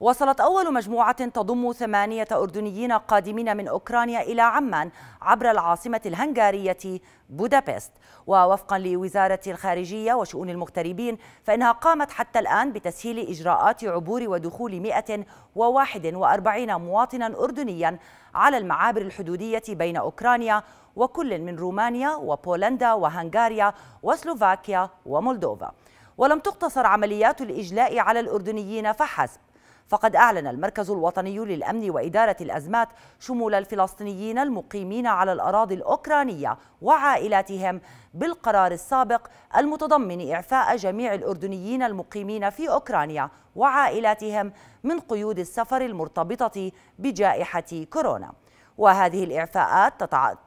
وصلت أول مجموعة تضم ثمانية أردنيين قادمين من أوكرانيا إلى عمان عبر العاصمة الهنغارية بودابست ووفقا لوزارة الخارجية وشؤون المغتربين فإنها قامت حتى الآن بتسهيل إجراءات عبور ودخول 141 مواطنا أردنيا على المعابر الحدودية بين أوكرانيا وكل من رومانيا وبولندا وهنغاريا وسلوفاكيا ومولدوفا ولم تقتصر عمليات الإجلاء على الأردنيين فحسب فقد أعلن المركز الوطني للأمن وإدارة الأزمات شمول الفلسطينيين المقيمين على الأراضي الأوكرانية وعائلاتهم بالقرار السابق المتضمن إعفاء جميع الأردنيين المقيمين في أوكرانيا وعائلاتهم من قيود السفر المرتبطة بجائحة كورونا وهذه الإعفاءات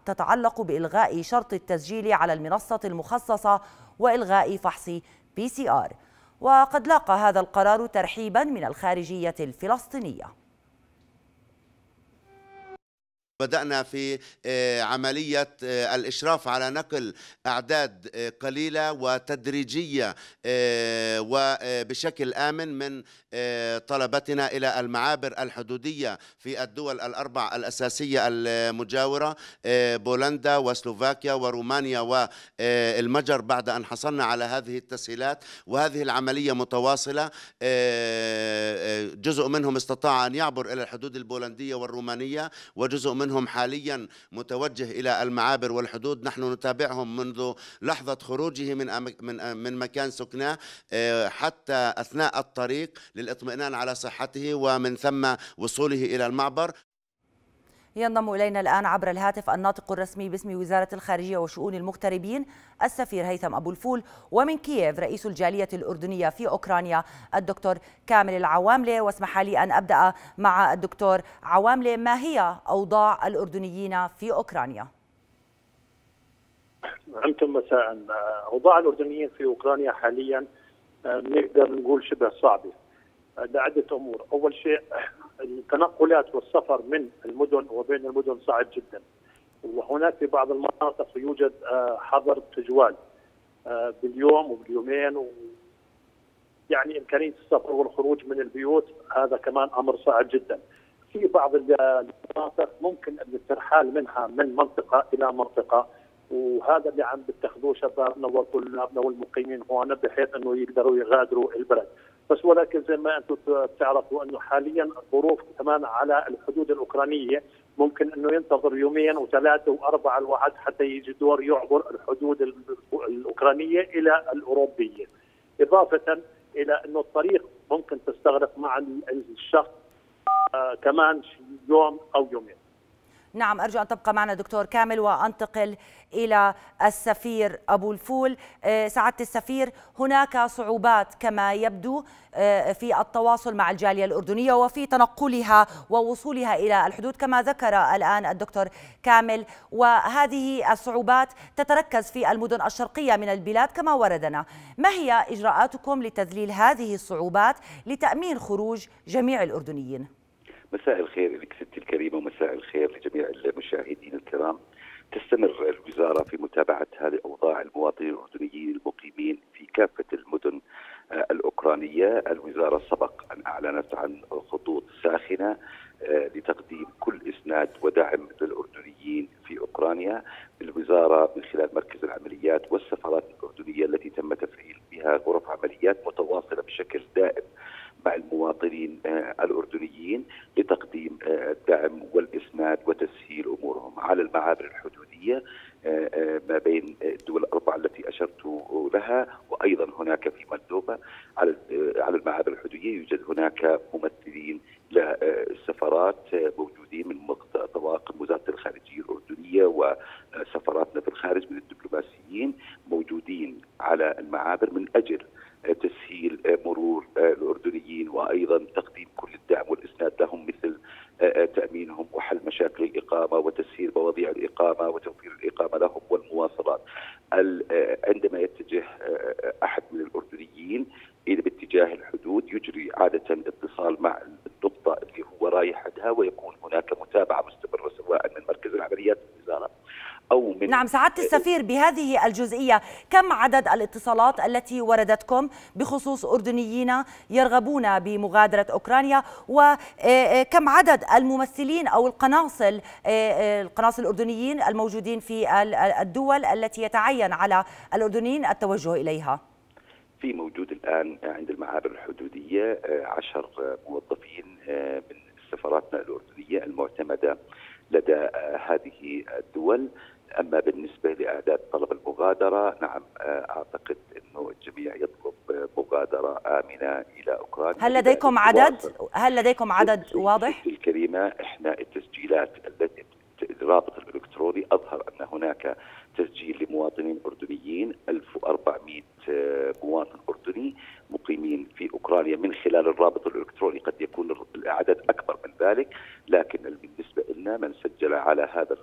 تتعلق بإلغاء شرط التسجيل على المنصة المخصصة وإلغاء فحص بي سي آر وقد لاقى هذا القرار ترحيبا من الخارجية الفلسطينية بدأنا في آه، عملية آه، الإشراف على نقل أعداد آه، قليلة وتدريجية وبشكل آمن من طلبتنا إلى المعابر الحدودية في الدول الأربع الأساسية المجاورة بولندا وسلوفاكيا ورومانيا والمجر بعد أن حصلنا على هذه التسهيلات وهذه العملية متواصلة جزء منهم استطاع أن يعبر إلى الحدود البولندية والرومانية وجزء منهم منهم حاليا متوجه إلى المعابر والحدود نحن نتابعهم منذ لحظة خروجه من من من مكان سكناه حتى أثناء الطريق للاطمئنان على صحته ومن ثم وصوله إلى المعبر ينضم إلينا الآن عبر الهاتف الناطق الرسمي باسم وزارة الخارجية وشؤون المغتربين السفير هيثم أبو الفول ومن كييف رئيس الجالية الأردنية في أوكرانيا الدكتور كامل العواملة واسمح لي أن أبدأ مع الدكتور عواملة ما هي أوضاع الأردنيين في أوكرانيا؟ أنتم مساء أوضاع الأردنيين في أوكرانيا حاليا آه، نقدر نقول شبه صعبة آه، لعدة أمور أول شيء التنقلات والسفر من المدن وبين المدن صعب جدا وهناك في بعض المناطق يوجد آه، حظر تجوال آه، باليوم وباليومين و يعني امكانيه السفر والخروج من البيوت هذا كمان امر صعب جدا. في بعض المناطق ممكن الترحال منها من منطقه الى منطقه وهذا اللي عم بيتخذوه شبابنا وطلابنا والمقيمين هون بحيث انه يقدروا يغادروا البلد. بس ولكن زي ما انتم بتعرفوا انه حاليا الظروف كمان على الحدود الاوكرانيه ممكن انه ينتظر يومين وثلاثه واربعه الواحد حتى يجي دور يعبر الحدود الاوكرانيه الى الاوروبيه. اضافه الى انه الطريق ممكن تستغرق مع الشخص آه، كمان يوم او يومين. نعم أرجو أن تبقى معنا دكتور كامل وأنتقل إلى السفير أبو الفول آه، سعادة السفير هناك صعوبات كما يبدو آه، في التواصل مع الجالية الأردنية وفي تنقلها ووصولها إلى الحدود كما ذكر الآن الدكتور كامل وهذه الصعوبات تتركز في المدن الشرقية من البلاد كما وردنا ما هي إجراءاتكم لتذليل هذه الصعوبات لتأمين خروج جميع الأردنيين؟ مساء الخير لك ستي الكريمه ومساء الخير لجميع المشاهدين الكرام. تستمر الوزاره في متابعتها لاوضاع المواطنين الاردنيين المقيمين في كافه المدن آه، الاوكرانيه، الوزاره سبق ان اعلنت عن خطوط ساخنه آه، لتقديم كل اسناد ودعم للاردنيين في اوكرانيا، الوزاره من خلال مركز العمليات والسفارات الاردنيه التي تم تفعيل بها غرف عمليات متواصله بشكل دائم مع المواطنين آه، الاردنيين لتقديم آه، الدعم والاسناد وتسهيل امورهم على المعابر الحدوديه آه، ما بين الدول الاربعه التي اشرت لها وايضا هناك في مالدوبا على على المعابر الحدوديه يوجد هناك ممثلين للسفارات موجودين من طواقم وزاره الخارجيه الاردنيه وسفاراتنا في الخارج من الدبلوماسيين موجودين على المعابر من اجل تسهيل آه، مرور آه، الاردنيين وايضا تقديم كل الدعم والاسناد لهم مثل آه، تامينهم وحل مشاكل الاقامه وتسهيل مواضيع الاقامه وتوفير الاقامه لهم والمواصلات. عندما يتجه احد من الاردنيين باتجاه الحدود يجري عاده اتصال مع النقطه اللي هو رايح عندها ويكون هناك متابعه نعم سعادة السفير بهذه الجزئية كم عدد الاتصالات التي وردتكم بخصوص أردنيين يرغبون بمغادرة أوكرانيا وكم آه، آه، عدد الممثلين أو القناصل آه، القناصل الأردنيين الموجودين في الدول التي يتعين على الأردنيين التوجه إليها؟ في موجود الآن عند المعابر الحدودية عشر موظفين من سفاراتنا الأردنية المعتمدة لدى هذه الدول اما بالنسبه لاعداد طلب المغادره نعم آه، اعتقد انه الجميع يطلب مغادره امنه الى اوكرانيا هل لديكم عدد هل لديكم عدد واضح الكريمه احنا التسجيلات التي الرابط الالكتروني اظهر ان هناك تسجيل لمواطنين اردنيين 1400 آه، مواطن اردني مقيمين في اوكرانيا من خلال الرابط الالكتروني قد يكون العدد اكبر من ذلك لكن بالنسبه لنا من سجل على هذا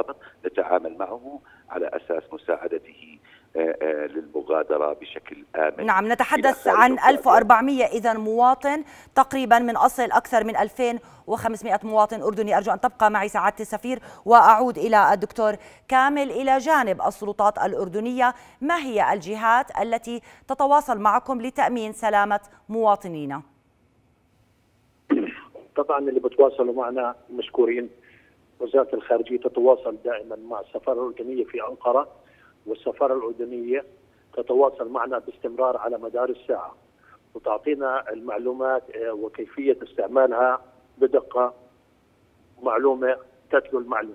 الضابط نتعامل معه على اساس مساعدته آه، آه، للمغادرة بشكل آمن نعم نتحدث عن 1400 إذا مواطن تقريبا من أصل أكثر من 2500 مواطن أردني أرجو أن تبقى معي سعادة السفير وأعود إلى الدكتور كامل إلى جانب السلطات الأردنية ما هي الجهات التي تتواصل معكم لتأمين سلامة مواطنينا طبعا اللي بتواصلوا معنا مشكورين وزاره الخارجيه تتواصل دائما مع السفاره الاردنيه في انقره والسفاره الاردنيه تتواصل معنا باستمرار على مدار الساعه وتعطينا المعلومات آه، وكيفيه استعمالها بدقه معلومه تتلو المعلومه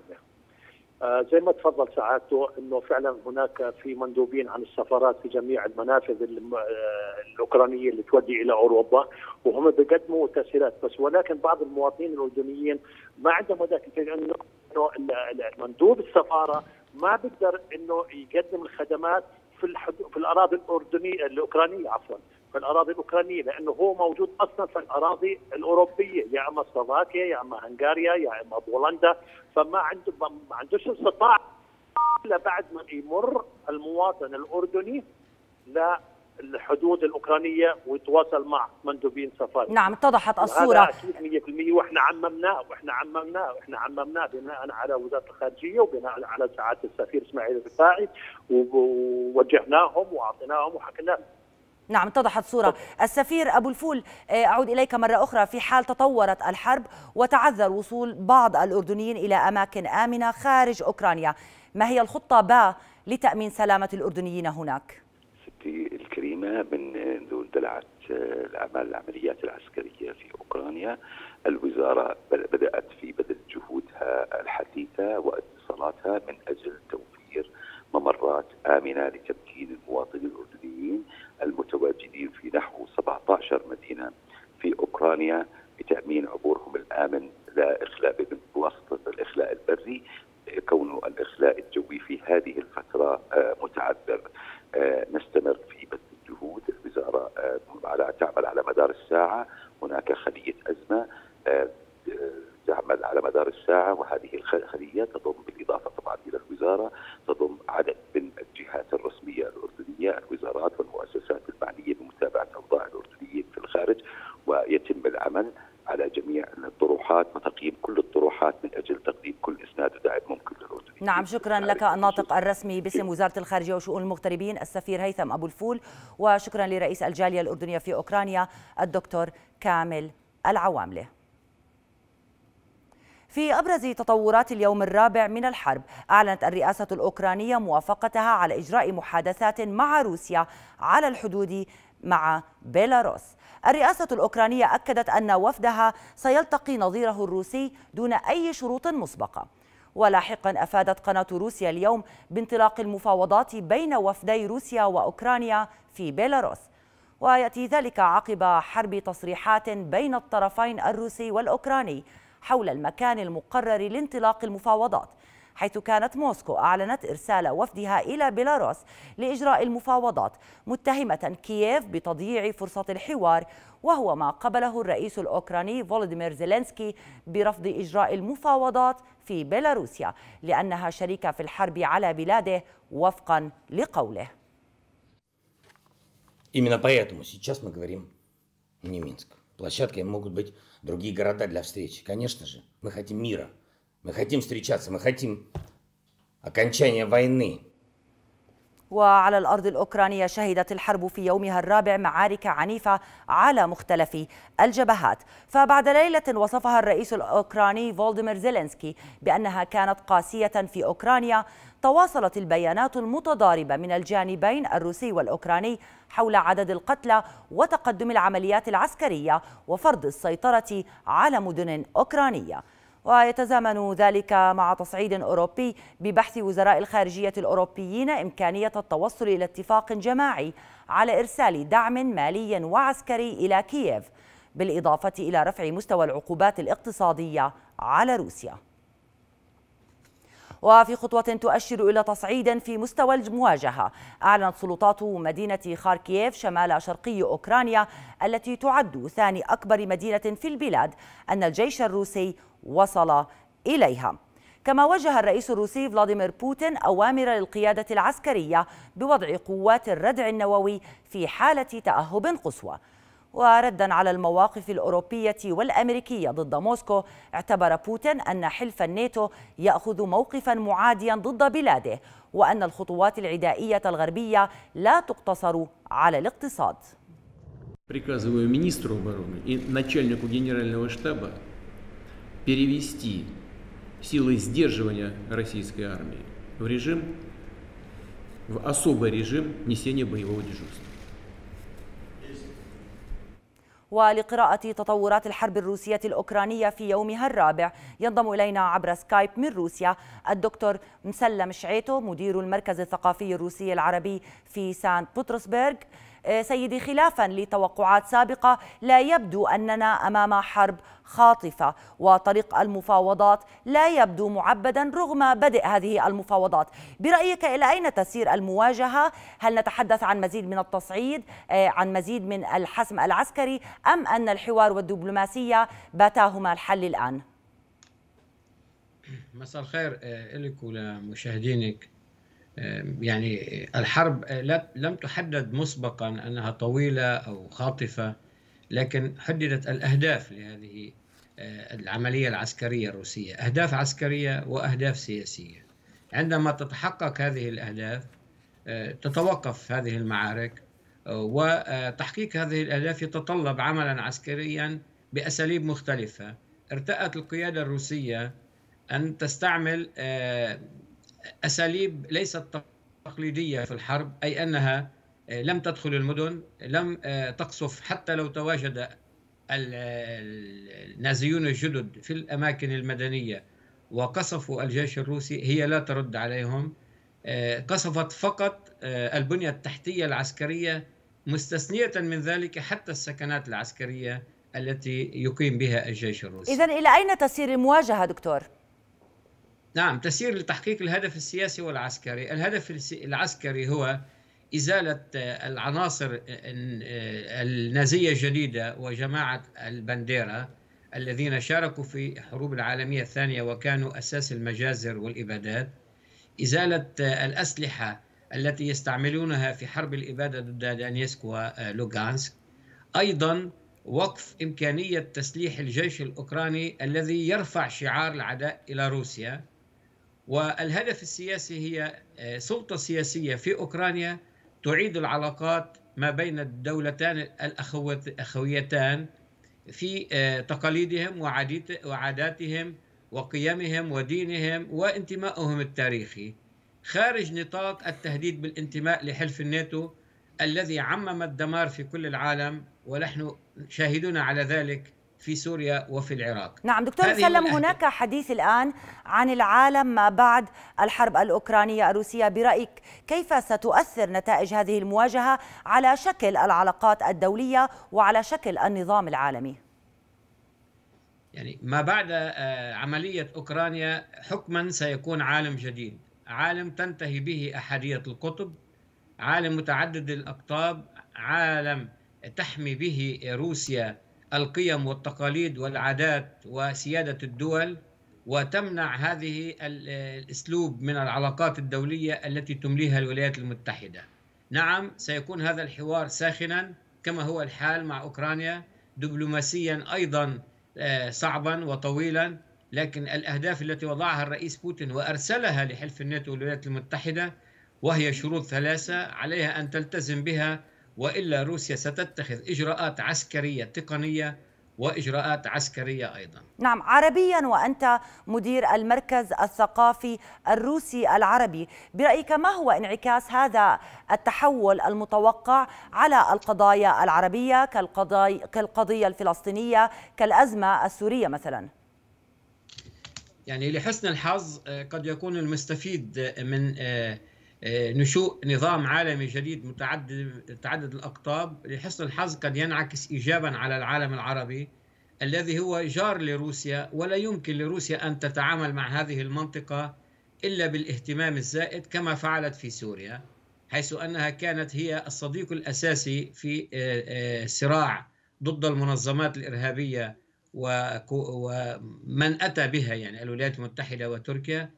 آه، زي ما تفضل سعادته انه فعلا هناك في مندوبين عن السفارات في جميع المنافذ آه، الاوكرانيه اللي تودي الى اوروبا وهم بيقدموا تسهيلات بس ولكن بعض المواطنين الاردنيين ما عندهم ذاك انه مندوب السفاره ما بيقدر انه يقدم الخدمات في في الاراضي الاردنيه الاوكرانيه عفوا في الاراضي الاوكرانيه لانه هو موجود اصلا في الاراضي الاوروبيه يا اما سلوفاكيا يا اما هنغاريا يا اما بولندا فما عنده ما عندوش استطاع الا بعد ما يمر المواطن الاردني للحدود الاوكرانيه ويتواصل مع مندوبين سفارة نعم اتضحت الصوره اكيد 100% واحنا عممناه واحنا عممناه واحنا عممناه بناء على وزاره الخارجيه وبناء على سعاده السفير اسماعيل الرفاعي ووجهناهم واعطيناهم وحكينا نعم اتضحت صورة السفير أبو الفول آه، أعود إليك مرة أخرى في حال تطورت الحرب وتعذر وصول بعض الأردنيين إلى أماكن آمنة خارج أوكرانيا ما هي الخطة با لتأمين سلامة الأردنيين هناك؟ ستي الكريمة من منذ اندلعت آه، الأعمال العمليات العسكرية في أوكرانيا الوزارة بدأت في بذل جهودها الحثيثة واتصالاتها من أجل توفير ممرات آمنة لتبديل ولاجئين المواطنين الأردنيين المتواجدين في نحو 17 مدينة في أوكرانيا بتأمين عبورهم الآمن لا إخلاء بواسطة الإخلاء البري كون الإخلاء الجوي في هذه الفترة آه، متعذر آه، نستمر في بذل الجهود الوزارة آه، على تعمل على مدار الساعة هناك خلية أزمة تعمل على مدار الساعة وهذه الخلية تضم بالإضافة طبعا إلى الوزارة تضم عدد من الجهات الرسمية الأردنية الوزارات والمؤسسات المعنية بمتابعة أوضاع الأردنيين في الخارج ويتم العمل على جميع الطروحات وتقييم كل الطروحات من أجل تقديم كل إسناد ودعم ممكن للأردنيين نعم شكرا لك الناطق الرسمي باسم وزارة الخارجية وشؤون المغتربين السفير هيثم أبو الفول وشكرا لرئيس الجالية الأردنية في أوكرانيا الدكتور كامل العوامله في أبرز تطورات اليوم الرابع من الحرب أعلنت الرئاسة الأوكرانية موافقتها على إجراء محادثات مع روسيا على الحدود مع بيلاروس الرئاسة الأوكرانية أكدت أن وفدها سيلتقي نظيره الروسي دون أي شروط مسبقة ولاحقا أفادت قناة روسيا اليوم بانطلاق المفاوضات بين وفدي روسيا وأوكرانيا في بيلاروس ويأتي ذلك عقب حرب تصريحات بين الطرفين الروسي والأوكراني حول المكان المقرر لانطلاق المفاوضات حيث كانت موسكو أعلنت إرسال وفدها إلى بيلاروس لإجراء المفاوضات متهمة كييف بتضييع فرصة الحوار وهو ما قبله الرئيس الأوكراني فولوديمير زيلينسكي برفض إجراء المفاوضات في بيلاروسيا لأنها شريكة في الحرب على بلاده وفقا لقوله Именно поэтому сейчас мы говорим не Минск. Площадкой могут быть другие города для встречи. Конечно же, мы хотим мира. Мы хотим встречаться, мы хотим окончания войны. وعلى الأرض الأوكرانية شهدت الحرب في يومها الرابع معارك عنيفة على مختلف الجبهات فبعد ليلة وصفها الرئيس الأوكراني فولدمير زيلينسكي بأنها كانت قاسية في أوكرانيا تواصلت البيانات المتضاربة من الجانبين الروسي والأوكراني حول عدد القتلى وتقدم العمليات العسكرية وفرض السيطرة على مدن أوكرانية ويتزامن ذلك مع تصعيد أوروبي ببحث وزراء الخارجية الأوروبيين إمكانية التوصل إلى اتفاق جماعي على إرسال دعم مالي وعسكري إلى كييف بالإضافة إلى رفع مستوى العقوبات الاقتصادية على روسيا وفي خطوة تؤشر إلى تصعيد في مستوى المواجهة أعلنت سلطات مدينة خاركييف شمال شرقي أوكرانيا التي تعد ثاني أكبر مدينة في البلاد أن الجيش الروسي وصل إليها كما وجه الرئيس الروسي فلاديمير بوتين أوامر للقيادة العسكرية بوضع قوات الردع النووي في حالة تأهب قصوى وردا على المواقف الأوروبية والأمريكية ضد موسكو اعتبر بوتين أن حلف الناتو يأخذ موقفا معاديا ضد بلاده وأن الخطوات العدائية الغربية لا تقتصر على الاقتصاد силы сдерживания российской армии в режим, в особый режим несения боевого дежурства. ولقراءة تطورات الحرب الروسية الأوكرانية في يومها الرابع ينضم إلينا عبر سكايب من روسيا الدكتور مسلم شعيتو مدير المركز الثقافي الروسي العربي في سانت بطرسبرغ آه، سيدي خلافا لتوقعات سابقة لا يبدو أننا أمام حرب خاطفة وطريق المفاوضات لا يبدو معبدا رغم بدء هذه المفاوضات برأيك إلى أين تسير المواجهة هل نتحدث عن مزيد من التصعيد آه، عن مزيد من الحسم العسكري أم أن الحوار والدبلوماسية باتاهما الحل الآن مساء الخير آه، لك ولمشاهدينك يعني الحرب لم تحدد مسبقا انها طويله او خاطفه لكن حددت الاهداف لهذه آه، العمليه العسكريه الروسيه، اهداف عسكريه واهداف سياسيه. عندما تتحقق هذه الاهداف آه، تتوقف هذه المعارك آه، وتحقيق هذه الاهداف يتطلب عملا عسكريا باساليب مختلفه. ارتأت القياده الروسيه ان تستعمل اساليب ليست تقليديه في الحرب اي انها آه، لم تدخل المدن لم آه، تقصف حتى لو تواجد النازيون الجدد في الاماكن المدنيه وقصفوا الجيش الروسي هي لا ترد عليهم آه، قصفت فقط البنيه التحتيه العسكريه مستثنيه من ذلك حتى السكنات العسكريه التي يقيم بها الجيش الروسي. اذا الى اين تسير المواجهه دكتور؟ نعم تسير لتحقيق الهدف السياسي والعسكري الهدف العسكري هو إزالة آه، العناصر آه، آه، النازية الجديدة وجماعة البنديرة الذين شاركوا في الحروب العالمية الثانية وكانوا أساس المجازر والإبادات إزالة الأسلحة التي يستعملونها في حرب الإبادة ضد دانيسك ولوغانسك أيضا وقف إمكانية تسليح الجيش الأوكراني الذي يرفع شعار العداء إلى روسيا والهدف السياسي هي آه، سلطة سياسية في أوكرانيا تعيد العلاقات ما بين الدولتان الأخويتان في آه، تقاليدهم وعاداتهم وقيمهم ودينهم وانتمائهم التاريخي خارج نطاق التهديد بالانتماء لحلف الناتو الذي عمم الدمار في كل العالم ونحن شاهدون على ذلك في سوريا وفي العراق نعم دكتور مسلم هناك حديث الآن عن العالم ما بعد الحرب الأوكرانية الروسية برأيك كيف ستؤثر نتائج هذه المواجهة على شكل العلاقات الدولية وعلى شكل النظام العالمي؟ يعني ما بعد آه، عملية أوكرانيا حكما سيكون عالم جديد عالم تنتهي به أحادية القطب عالم متعدد الأقطاب عالم تحمي به روسيا القيم والتقاليد والعادات وسيادة الدول وتمنع هذه الاسلوب من العلاقات الدوليه التي تمليها الولايات المتحده. نعم سيكون هذا الحوار ساخنا كما هو الحال مع اوكرانيا دبلوماسيا ايضا آه، صعبا وطويلا لكن الاهداف التي وضعها الرئيس بوتين وارسلها لحلف الناتو والولايات المتحده وهي شروط ثلاثه عليها ان تلتزم بها والا روسيا ستتخذ اجراءات عسكريه تقنيه واجراءات عسكريه ايضا. نعم عربيا وانت مدير المركز الثقافي الروسي العربي، برايك ما هو انعكاس هذا التحول المتوقع على القضايا العربيه كالقضايا كالقضيه الفلسطينيه، كالازمه السوريه مثلا؟ يعني لحسن الحظ آه، قد يكون المستفيد آه، من آه، آه، نشوء نظام عالمي جديد متعدد تعدد الأقطاب لحسن الحظ قد ينعكس إيجابا على العالم العربي الذي هو جار لروسيا ولا يمكن لروسيا أن تتعامل مع هذه المنطقة إلا بالاهتمام الزائد كما فعلت في سوريا حيث أنها كانت هي الصديق الأساسي في آه، آه، صراع ضد المنظمات الإرهابية ومن أتى بها يعني الولايات المتحدة وتركيا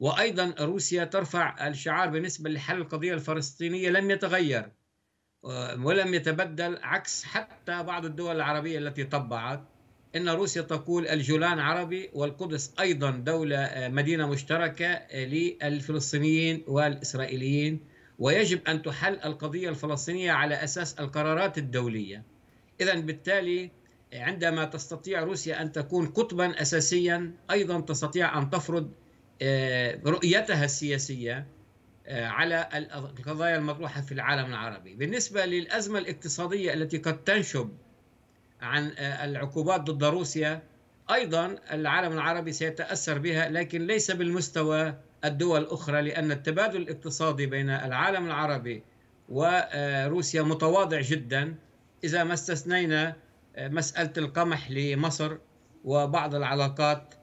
وايضا روسيا ترفع الشعار بالنسبه لحل القضيه الفلسطينيه لم يتغير آه، ولم يتبدل عكس حتى بعض الدول العربيه التي طبعت ان روسيا تقول الجولان عربي والقدس ايضا دوله آه، مدينه مشتركه آه، للفلسطينيين والاسرائيليين ويجب ان تحل القضيه الفلسطينيه على اساس القرارات الدوليه. اذا بالتالي عندما تستطيع روسيا ان تكون قطبا اساسيا ايضا تستطيع ان تفرض آه، رؤيتها السياسيه آه، على القضايا المطروحه في العالم العربي. بالنسبه للازمه الاقتصاديه التي قد تنشب عن آه، العقوبات ضد روسيا ايضا العالم العربي سيتاثر بها لكن ليس بالمستوى الدول الاخرى لان التبادل الاقتصادي بين العالم العربي وروسيا متواضع جدا اذا ما استثنينا مساله القمح لمصر وبعض العلاقات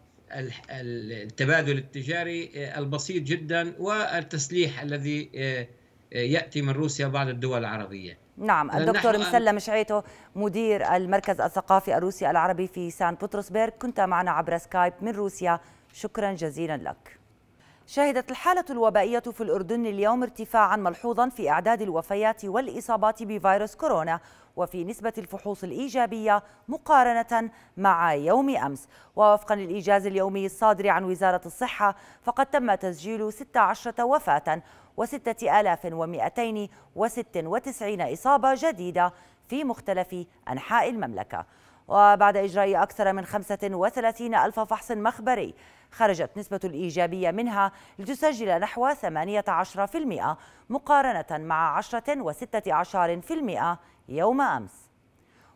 التبادل التجاري آه، البسيط جدا والتسليح الذي آه، آه، ياتي من روسيا بعض الدول العربيه. نعم الدكتور مسلم شعيتو مدير المركز الثقافي الروسي العربي في سان بطرسبرغ كنت معنا عبر سكايب من روسيا شكرا جزيلا لك. شهدت الحالة الوبائية في الأردن اليوم ارتفاعا ملحوظا في أعداد الوفيات والإصابات بفيروس كورونا وفي نسبة الفحوص الإيجابية مقارنة مع يوم أمس ووفقا للإيجاز اليومي الصادر عن وزارة الصحة فقد تم تسجيل 16 وفاة و6296 إصابة جديدة في مختلف أنحاء المملكة وبعد إجراء أكثر من 35 ألف فحص مخبري خرجت نسبة الإيجابية منها لتسجل نحو 18% مقارنة مع 10.16% يوم أمس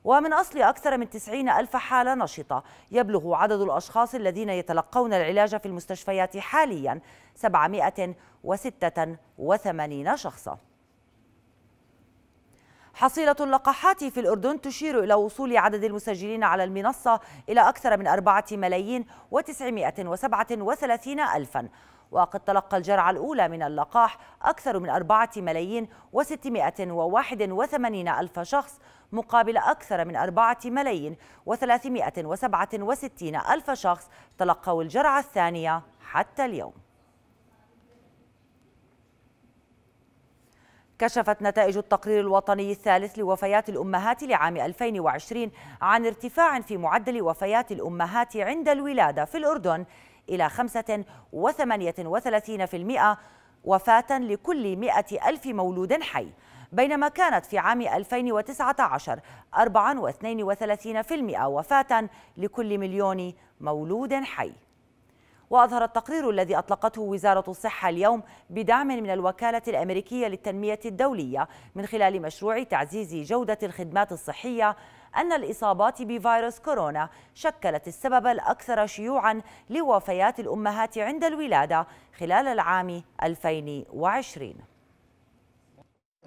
ومن أصل أكثر من 90 ألف حالة نشطة يبلغ عدد الأشخاص الذين يتلقون العلاج في المستشفيات حاليا 786 شخصاً حصيلة اللقاحات في الأردن تشير إلى وصول عدد المسجلين على المنصة إلى أكثر من أربعة ملايين وتسعمائة وسبعة وثلاثين ألفاً وقد تلقى الجرعة الأولى من اللقاح أكثر من أربعة ملايين وستمائة وواحد وثمانين ألف شخص مقابل أكثر من أربعة ملايين وثلاثمائة وسبعة وستين ألف شخص تلقوا الجرعة الثانية حتى اليوم كشفت نتائج التقرير الوطني الثالث لوفيات الأمهات لعام 2020 عن ارتفاع في معدل وفيات الأمهات عند الولادة في الأردن إلى 35% وفاة لكل 100 ألف مولود حي بينما كانت في عام 2019 34% وفاة لكل مليون مولود حي وأظهر التقرير الذي أطلقته وزارة الصحة اليوم بدعم من الوكالة الأمريكية للتنمية الدولية من خلال مشروع تعزيز جودة الخدمات الصحية أن الإصابات بفيروس كورونا شكلت السبب الأكثر شيوعا لوفيات الأمهات عند الولادة خلال العام 2020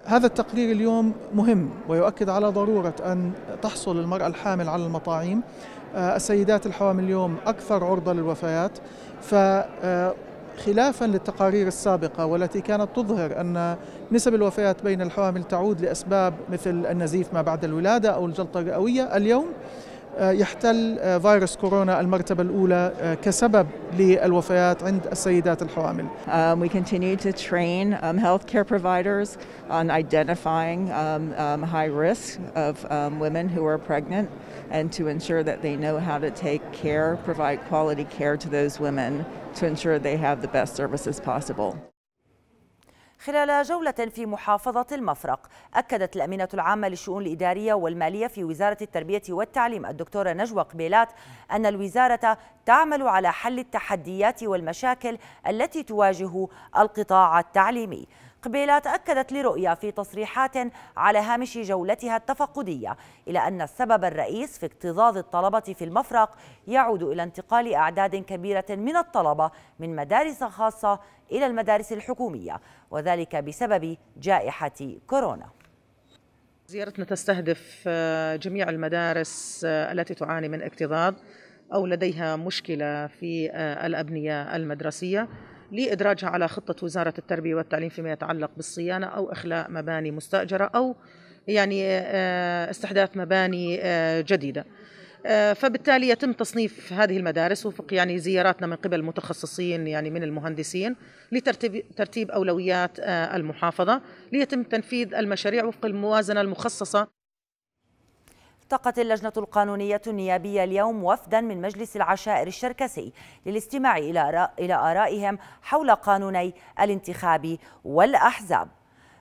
هذا التقرير اليوم مهم ويؤكد على ضرورة أن تحصل المرأة الحامل على المطاعيم آه، السيدات الحوامل اليوم أكثر عرضة للوفيات آه، خلافا للتقارير السابقة والتي كانت تظهر أن نسب الوفيات بين الحوامل تعود لأسباب مثل النزيف ما بعد الولادة أو الجلطة الرئوية اليوم يحتل فيروس كورونا المرتبة الأولى كسبب للوفيات عند السيدات الحوامل. Um, we continue to train um, healthcare providers on identifying um, um, high risk of um, women who are pregnant and to ensure that they know how to take care, provide quality care to those women to ensure they have the best services possible. خلال جولة في محافظة المفرق أكدت الأمينة العامة للشؤون الإدارية والمالية في وزارة التربية والتعليم الدكتورة نجوى قبيلات أن الوزارة تعمل على حل التحديات والمشاكل التي تواجه القطاع التعليمي قبيلة تأكدت لرؤيا في تصريحات على هامش جولتها التفقدية إلى أن السبب الرئيس في اكتظاظ الطلبة في المفرق يعود إلى انتقال أعداد كبيرة من الطلبة من مدارس خاصة إلى المدارس الحكومية وذلك بسبب جائحة كورونا زيارتنا تستهدف آه، جميع المدارس آه، التي تعاني من اكتظاظ أو لديها مشكلة في آه، الأبنية المدرسية لإدراجها على خطة وزارة التربية والتعليم فيما يتعلق بالصيانة أو إخلاء مباني مستأجرة أو يعني آه، استحداث مباني آه، جديدة آه، فبالتالي يتم تصنيف هذه المدارس وفق يعني زياراتنا من قبل متخصصين يعني من المهندسين لترتيب ترتيب اولويات المحافظه ليتم تنفيذ المشاريع وفق الموازنه المخصصه التقت اللجنة القانونية النيابية اليوم وفدا من مجلس العشائر الشركسي للاستماع إلى آرائهم حول قانوني الانتخاب والأحزاب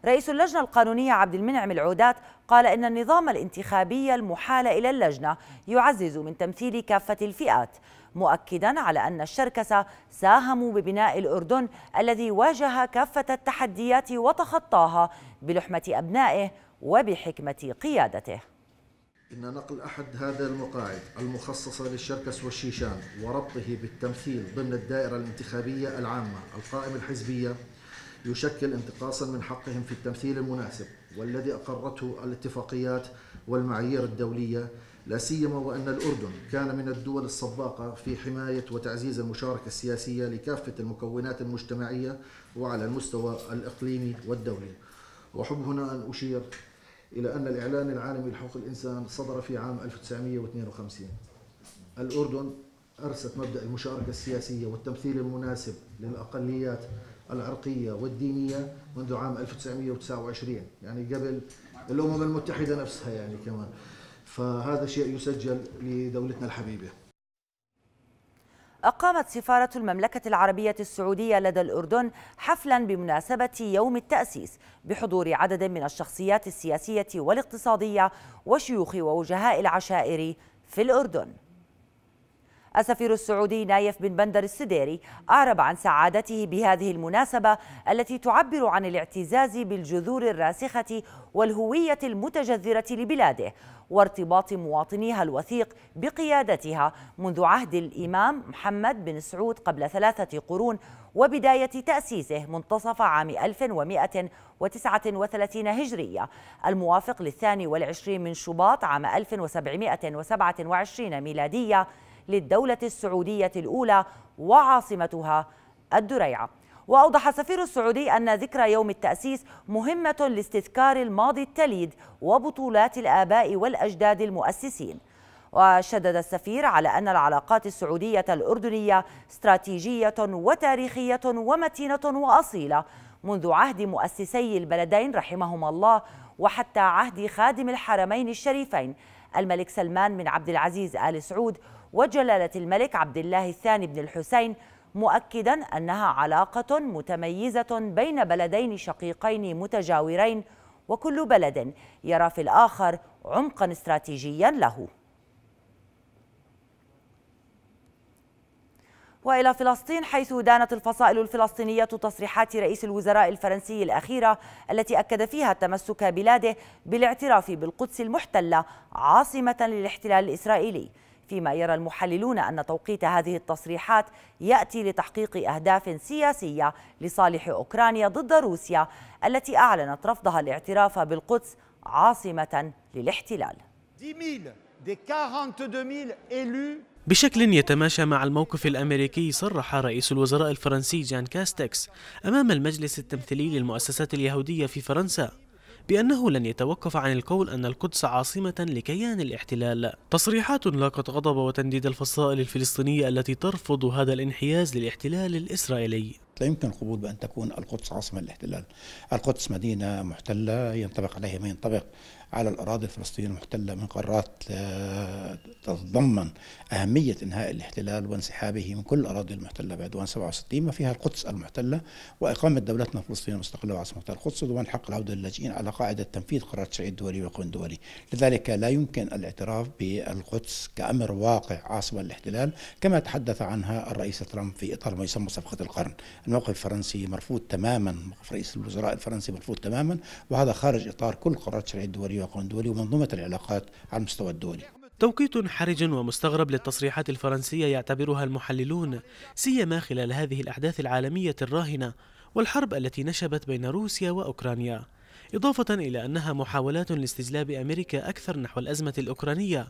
رئيس اللجنة القانونية عبد المنعم العودات قال إن النظام الانتخابي المحال إلى اللجنة يعزز من تمثيل كافة الفئات مؤكدا على أن الشركسة ساهموا ببناء الأردن الذي واجه كافة التحديات وتخطاها بلحمة أبنائه وبحكمة قيادته إن نقل أحد هذا المقاعد المخصصة للشركس والشيشان وربطه بالتمثيل ضمن الدائرة الانتخابية العامة القائمة الحزبية يشكل انتقاصا من حقهم في التمثيل المناسب والذي أقرته الاتفاقيات والمعايير الدولية لا سيما وأن الأردن كان من الدول السباقة في حماية وتعزيز المشاركة السياسية لكافة المكونات المجتمعية وعلى المستوى الإقليمي والدولي وحب هنا أن أشير إلى أن الإعلان العالمي لحقوق الإنسان صدر في عام 1952 الأردن أرست مبدأ المشاركة السياسية والتمثيل المناسب للأقليات العرقية والدينية منذ عام 1929 يعني قبل الأمم المتحدة نفسها يعني كمان فهذا شيء يسجل لدولتنا الحبيبة أقامت سفارة المملكة العربية السعودية لدى الأردن حفلا بمناسبة يوم التأسيس بحضور عدد من الشخصيات السياسية والاقتصادية وشيوخ ووجهاء العشائر في الأردن السفير السعودي نايف بن بندر السديري أعرب عن سعادته بهذه المناسبة التي تعبر عن الاعتزاز بالجذور الراسخة والهوية المتجذرة لبلاده وارتباط مواطنيها الوثيق بقيادتها منذ عهد الإمام محمد بن سعود قبل ثلاثة قرون وبداية تأسيسه منتصف عام 1139 هجرية الموافق للثاني والعشرين من شباط عام 1727 ميلادية للدولة السعودية الأولى وعاصمتها الدريعة وأوضح السفير السعودي أن ذكرى يوم التأسيس مهمة لاستذكار الماضي التليد وبطولات الآباء والأجداد المؤسسين وشدد السفير على أن العلاقات السعودية الأردنية استراتيجية وتاريخية ومتينة وأصيلة منذ عهد مؤسسي البلدين رحمهما الله وحتى عهد خادم الحرمين الشريفين الملك سلمان بن عبد العزيز آل سعود وجلالة الملك عبد الله الثاني بن الحسين مؤكدا أنها علاقة متميزة بين بلدين شقيقين متجاورين وكل بلد يرى في الآخر عمقا استراتيجيا له والى فلسطين حيث دانت الفصائل الفلسطينيه تصريحات رئيس الوزراء الفرنسي الاخيره التي اكد فيها تمسك بلاده بالاعتراف بالقدس المحتله عاصمه للاحتلال الاسرائيلي فيما يرى المحللون أن توقيت هذه التصريحات يأتي لتحقيق أهداف سياسية لصالح أوكرانيا ضد روسيا التي أعلنت رفضها الاعتراف بالقدس عاصمة للاحتلال بشكل يتماشى مع الموقف الأمريكي صرح رئيس الوزراء الفرنسي جان كاستكس أمام المجلس التمثيلي للمؤسسات اليهودية في فرنسا بأنه لن يتوقف عن القول أن القدس عاصمة لكيان الاحتلال تصريحات لاقت غضب وتنديد الفصائل الفلسطينية التي ترفض هذا الانحياز للاحتلال الإسرائيلي لا يمكن القبول بأن تكون القدس عاصمة للاحتلال القدس مدينة محتلة ينطبق عليها ما ينطبق على الأراضي الفلسطينية المحتلة من قرارات آه، تتضمن أهمية إنهاء الاحتلال وانسحابه من كل الأراضي المحتلة بعدوان 67 ما فيها القدس المحتلة وإقامة دولتنا الفلسطينية المستقلة وعاصمتها القدس وضمان حق العودة للاجئين على قاعدة تنفيذ قرارات الشرعية الدولي والقانون الدولي لذلك لا يمكن الاعتراف بالقدس كأمر واقع عاصمة للاحتلال كما تحدث عنها الرئيس ترامب في إطار ما يسمى صفقة القرن الموقف الفرنسي مرفوض تماما موقف رئيس الوزراء الفرنسي مرفوض تماما وهذا خارج إطار كل قرارات الشرعية الدولية والقانون الدولي ومنظومة العلاقات على المستوى الدولي توقيت حرج ومستغرب للتصريحات الفرنسية يعتبرها المحللون سيما خلال هذه الأحداث العالمية الراهنة والحرب التي نشبت بين روسيا وأوكرانيا إضافة إلى أنها محاولات لاستجلاب أمريكا أكثر نحو الأزمة الأوكرانية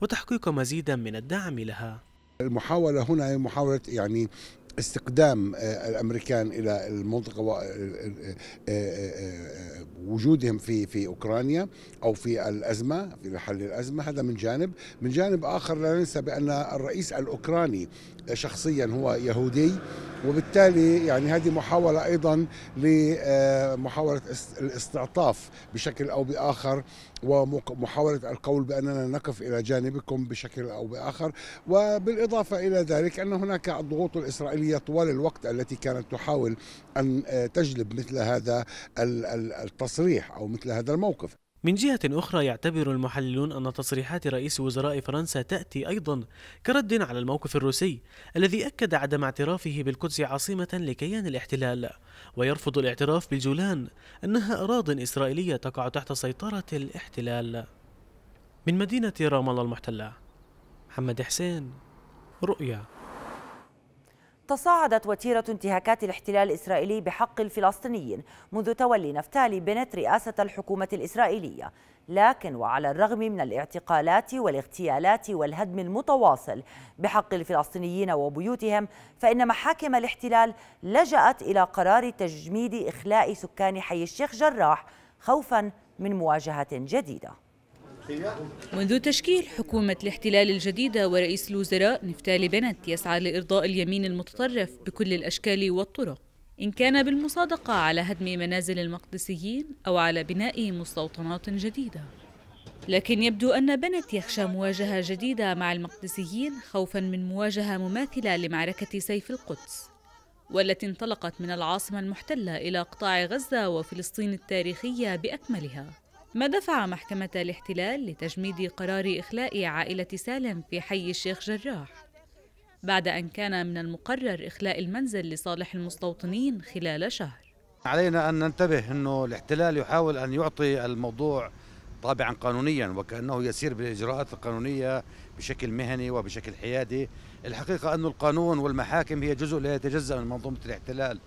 وتحقيق مزيدا من الدعم لها المحاولة هنا هي محاولة يعني استقدام آه، الامريكان الى المنطقه آه، آه، وجودهم في في اوكرانيا او في الازمه في حل الازمه هذا من جانب من جانب اخر لا ننسى بان الرئيس الاوكراني شخصيا هو يهودي وبالتالي يعني هذه محاوله ايضا لمحاوله الاستعطاف بشكل او باخر ومحاولة القول بأننا نقف إلى جانبكم بشكل أو بآخر وبالإضافة إلى ذلك أن هناك الضغوط الإسرائيلية طوال الوقت التي كانت تحاول أن آه، تجلب مثل هذا التصريح أو مثل هذا الموقف من جهة أخرى يعتبر المحللون أن تصريحات رئيس وزراء فرنسا تأتي أيضا كرد على الموقف الروسي الذي أكد عدم اعترافه بالقدس عاصمة لكيان الاحتلال ويرفض الاعتراف بالجولان أنها أراض إسرائيلية تقع تحت سيطرة الاحتلال من مدينة رام الله المحتلة محمد حسين رؤيا تصاعدت وتيرة انتهاكات الاحتلال الإسرائيلي بحق الفلسطينيين منذ تولي نفتالي بنت رئاسة الحكومة الإسرائيلية لكن وعلى الرغم من الاعتقالات والاغتيالات والهدم المتواصل بحق الفلسطينيين وبيوتهم فإن محاكم الاحتلال لجأت إلى قرار تجميد إخلاء سكان حي الشيخ جراح خوفا من مواجهة جديدة منذ تشكيل حكومة الاحتلال الجديدة ورئيس الوزراء نفتالي بنت يسعى لإرضاء اليمين المتطرف بكل الأشكال والطرق إن كان بالمصادقة على هدم منازل المقدسيين أو على بناء مستوطنات جديدة لكن يبدو أن بنت يخشى مواجهة جديدة مع المقدسيين خوفا من مواجهة مماثلة لمعركة سيف القدس والتي انطلقت من العاصمة المحتلة إلى قطاع غزة وفلسطين التاريخية بأكملها ما دفع محكمة الاحتلال لتجميد قرار إخلاء عائلة سالم في حي الشيخ جراح بعد أن كان من المقرر إخلاء المنزل لصالح المستوطنين خلال شهر علينا أن ننتبه أنه الاحتلال يحاول أن يعطي الموضوع طابعا قانونيا وكأنه يسير بالإجراءات القانونية بشكل مهني وبشكل حيادي الحقيقة أن القانون والمحاكم هي جزء لا يتجزأ من منظومة الاحتلال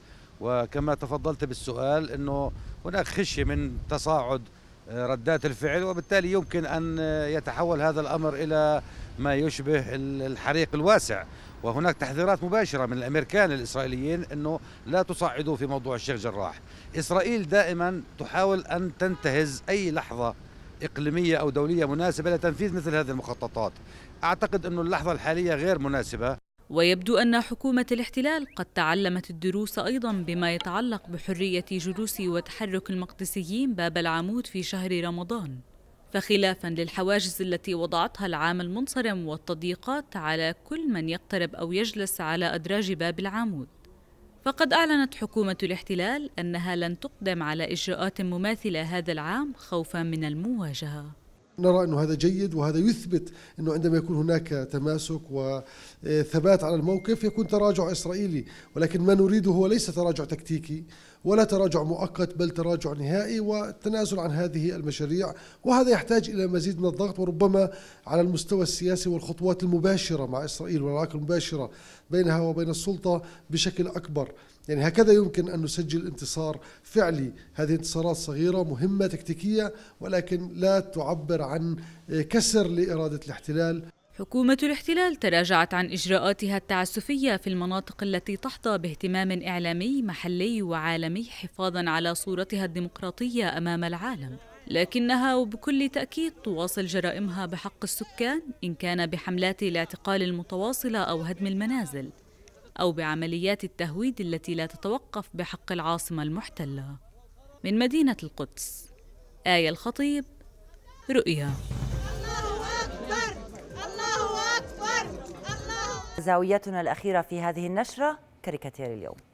وكما تفضلت بالسؤال أنه هناك خشية من تصاعد ردات الفعل وبالتالي يمكن أن يتحول هذا الأمر إلى ما يشبه الحريق الواسع وهناك تحذيرات مباشرة من الأمريكان الإسرائيليين أنه لا تصعدوا في موضوع الشيخ جراح إسرائيل دائما تحاول أن تنتهز أي لحظة إقليمية أو دولية مناسبة لتنفيذ مثل هذه المخططات أعتقد أن اللحظة الحالية غير مناسبة ويبدو أن حكومة الاحتلال قد تعلمت الدروس أيضا بما يتعلق بحرية جلوس وتحرك المقدسيين باب العمود في شهر رمضان فخلافا للحواجز التي وضعتها العام المنصرم والتضييقات على كل من يقترب أو يجلس على أدراج باب العمود فقد أعلنت حكومة الاحتلال أنها لن تقدم على إجراءات مماثلة هذا العام خوفا من المواجهة نرى أن هذا جيد وهذا يثبت أنه عندما يكون هناك تماسك وثبات على الموقف يكون تراجع إسرائيلي ولكن ما نريده هو ليس تراجع تكتيكي ولا تراجع مؤقت بل تراجع نهائي والتنازل عن هذه المشاريع وهذا يحتاج إلى مزيد من الضغط وربما على المستوى السياسي والخطوات المباشرة مع إسرائيل والعلاقة المباشرة بينها وبين السلطة بشكل أكبر يعني هكذا يمكن أن نسجل انتصار فعلي هذه انتصارات صغيرة مهمة تكتيكية ولكن لا تعبر عن كسر لإرادة الاحتلال حكومة الاحتلال تراجعت عن إجراءاتها التعسفية في المناطق التي تحظى باهتمام إعلامي محلي وعالمي حفاظا على صورتها الديمقراطية أمام العالم لكنها وبكل تأكيد تواصل جرائمها بحق السكان إن كان بحملات الاعتقال المتواصلة أو هدم المنازل أو بعمليات التهويد التي لا تتوقف بحق العاصمة المحتلة من مدينة القدس آية الخطيب رؤيا زاويتنا الأخيرة في هذه النشرة كاريكاتير اليوم